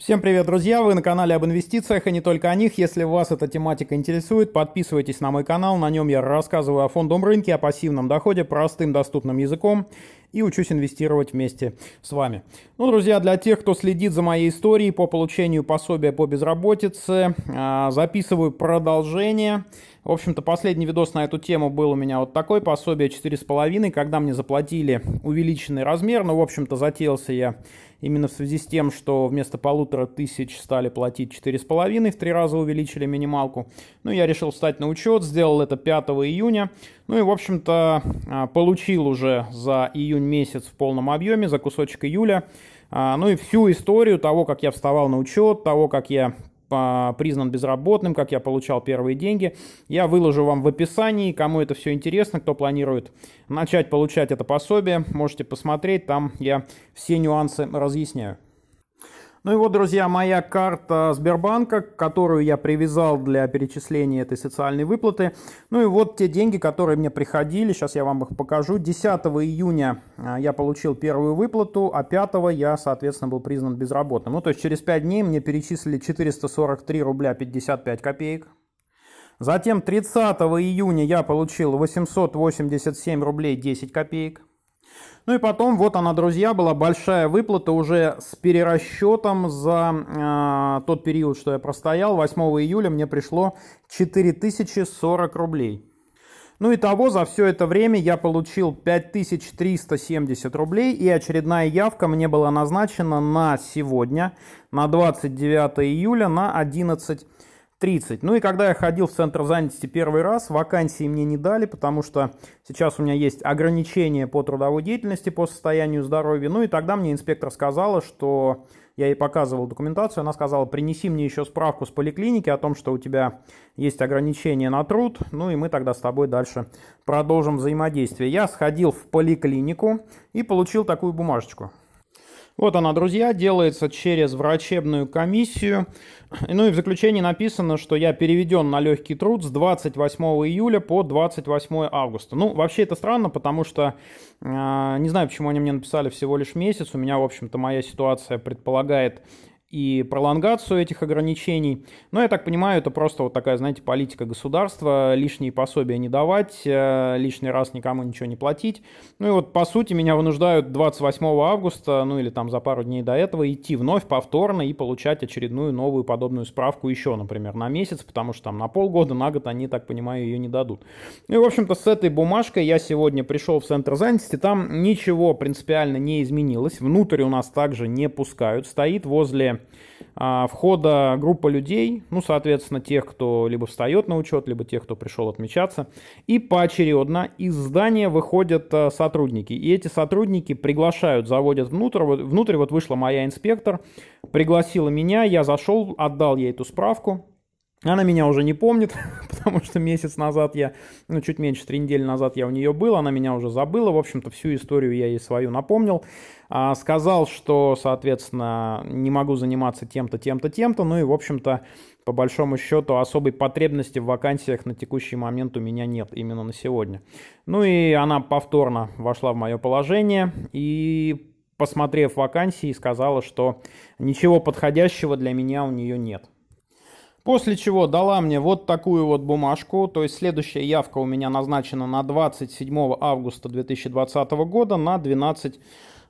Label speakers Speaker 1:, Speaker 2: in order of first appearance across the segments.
Speaker 1: Всем привет, друзья! Вы на канале об инвестициях и не только о них. Если вас эта тематика интересует, подписывайтесь на мой канал. На нем я рассказываю о фондовом рынке, о пассивном доходе простым доступным языком и учусь инвестировать вместе с вами. Ну, друзья, для тех, кто следит за моей историей по получению пособия по безработице, а, записываю продолжение. В общем-то, последний видос на эту тему был у меня вот такой, пособие 4,5, когда мне заплатили увеличенный размер. Ну, в общем-то, затеялся я именно в связи с тем, что вместо полутора тысяч стали платить 4,5, в три раза увеличили минималку. Ну, я решил встать на учет, сделал это 5 июня. Ну и, в общем-то, а, получил уже за июнь июнь месяц в полном объеме, за кусочек июля. А, ну и всю историю того, как я вставал на учет, того, как я а, признан безработным, как я получал первые деньги. Я выложу вам в описании, кому это все интересно, кто планирует начать получать это пособие, можете посмотреть, там я все нюансы разъясняю. Ну и вот, друзья, моя карта Сбербанка, которую я привязал для перечисления этой социальной выплаты. Ну и вот те деньги, которые мне приходили, сейчас я вам их покажу. 10 июня а, я получил первую выплату, а 5 я, соответственно, был признан безработным. Ну то есть через 5 дней мне перечислили 443 рубля 55 копеек. Затем 30 июня я получил 887 рублей 10 копеек. Ну и потом, вот она, друзья, была большая выплата уже с перерасчетом за э, тот период, что я простоял. 8 июля мне пришло 4040 рублей. Ну и того за все это время я получил 5370 рублей и очередная явка мне была назначена на сегодня, на 29 июля, на 11 30. Ну и когда я ходил в центр занятости первый раз, вакансии мне не дали, потому что сейчас у меня есть ограничения по трудовой деятельности, по состоянию здоровья. Ну и тогда мне инспектор сказала, что я ей показывал документацию, она сказала, принеси мне еще справку с поликлиники о том, что у тебя есть ограничения на труд, ну и мы тогда с тобой дальше продолжим взаимодействие. Я сходил в поликлинику и получил такую бумажечку. Вот она, друзья, делается через врачебную комиссию. Ну и в заключении написано, что я переведен на легкий труд с 28 июля по 28 августа. Ну, вообще это странно, потому что э, не знаю, почему они мне написали всего лишь месяц. У меня, в общем-то, моя ситуация предполагает и пролонгацию этих ограничений. Но я так понимаю, это просто вот такая, знаете, политика государства, лишние пособия не давать, э, лишний раз никому ничего не платить. Ну и вот, по сути, меня вынуждают 28 августа, ну или там за пару дней до этого, идти вновь повторно и получать очередную новую подобную справку еще, например, на месяц, потому что там на полгода, на год они, так понимаю, ее не дадут. Ну и, в общем-то, с этой бумажкой я сегодня пришел в центр занятости, там ничего принципиально не изменилось, внутрь у нас также не пускают, стоит возле а, входа группа людей, ну, соответственно, тех, кто либо встает на учет, либо тех, кто пришел отмечаться. И поочередно из здания выходят а, сотрудники. И эти сотрудники приглашают, заводят внутрь. Вот, внутрь вот вышла моя инспектор, пригласила меня, я зашел, отдал ей эту справку. Она меня уже не помнит, потому что месяц назад я, ну, чуть меньше, три недели назад я у нее был, она меня уже забыла. В общем-то, всю историю я ей свою напомнил. А, сказал, что, соответственно, не могу заниматься тем-то, тем-то, тем-то. Ну и, в общем-то, по большому счету, особой потребности в вакансиях на текущий момент у меня нет, именно на сегодня. Ну и она повторно вошла в мое положение и, посмотрев вакансии, сказала, что ничего подходящего для меня у нее нет. После чего дала мне вот такую вот бумажку, то есть следующая явка у меня назначена на 27 августа 2020 года на 12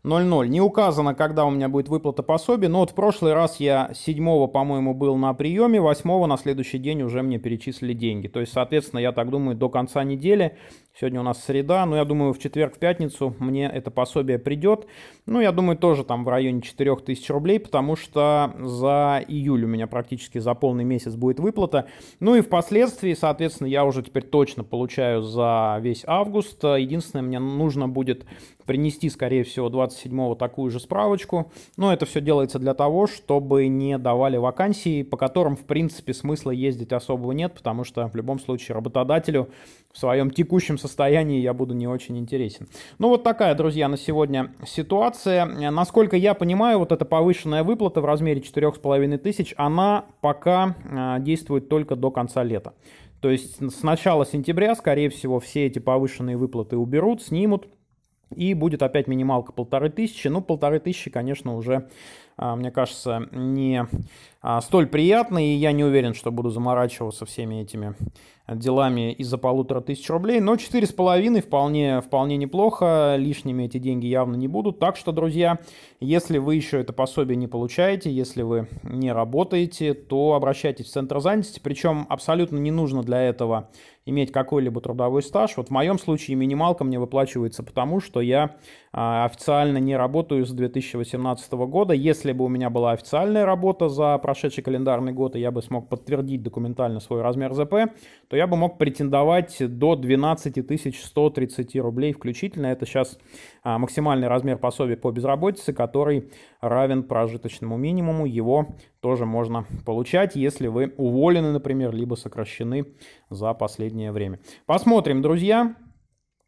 Speaker 1: 00. Не указано, когда у меня будет выплата пособия, но вот в прошлый раз я 7, по-моему, был на приеме, 8 на следующий день уже мне перечислили деньги. То есть, соответственно, я так думаю, до конца недели, сегодня у нас среда, но я думаю, в четверг, в пятницу мне это пособие придет. Ну, я думаю, тоже там в районе 4000 рублей, потому что за июль у меня практически за полный месяц будет выплата. Ну и впоследствии, соответственно, я уже теперь точно получаю за весь август. Единственное, мне нужно будет принести, скорее всего, 27-го такую же справочку. Но это все делается для того, чтобы не давали вакансии, по которым, в принципе, смысла ездить особого нет, потому что в любом случае работодателю в своем текущем состоянии я буду не очень интересен. Ну вот такая, друзья, на сегодня ситуация. Насколько я понимаю, вот эта повышенная выплата в размере 4,5 тысяч, она пока а, действует только до конца лета. То есть с начала сентября, скорее всего, все эти повышенные выплаты уберут, снимут, и будет опять минималка полторы тысячи. Ну, полторы тысячи, конечно, уже а, мне кажется, не а, столь приятный, и я не уверен, что буду заморачиваться всеми этими делами из-за полутора тысяч рублей, но четыре с половиной вполне, вполне неплохо, лишними эти деньги явно не будут, так что, друзья, если вы еще это пособие не получаете, если вы не работаете, то обращайтесь в Центр занятости, причем абсолютно не нужно для этого иметь какой-либо трудовой стаж. Вот в моем случае минималка мне выплачивается потому, что я а, официально не работаю с 2018 года. Если если бы у меня была официальная работа за прошедший календарный год, и я бы смог подтвердить документально свой размер ЗП, то я бы мог претендовать до 12 130 рублей включительно. Это сейчас а, максимальный размер пособия по безработице, который равен прожиточному минимуму. Его тоже можно получать, если вы уволены, например, либо сокращены за последнее время. Посмотрим, друзья.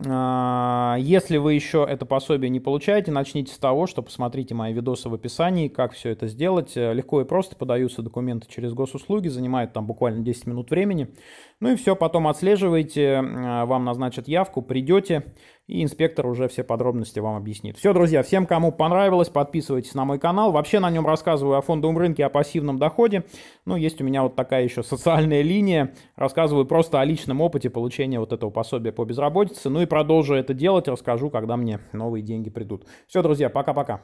Speaker 1: А, если вы еще это пособие не получаете, начните с того, что посмотрите мои видосы в описании, как все это сделать. Э, легко и просто подаются документы через госуслуги, занимает там буквально 10 минут времени. Ну и все, потом отслеживайте, а, вам назначат явку, придете, и инспектор уже все подробности вам объяснит. Все, друзья, всем, кому понравилось, подписывайтесь на мой канал. Вообще на нем рассказываю о фондовом рынке, о пассивном доходе. Ну, есть у меня вот такая еще социальная линия. Рассказываю просто о личном опыте получения вот этого пособия по безработице. Ну и продолжу это делать, расскажу, когда мне новые деньги придут. Все, друзья, пока-пока.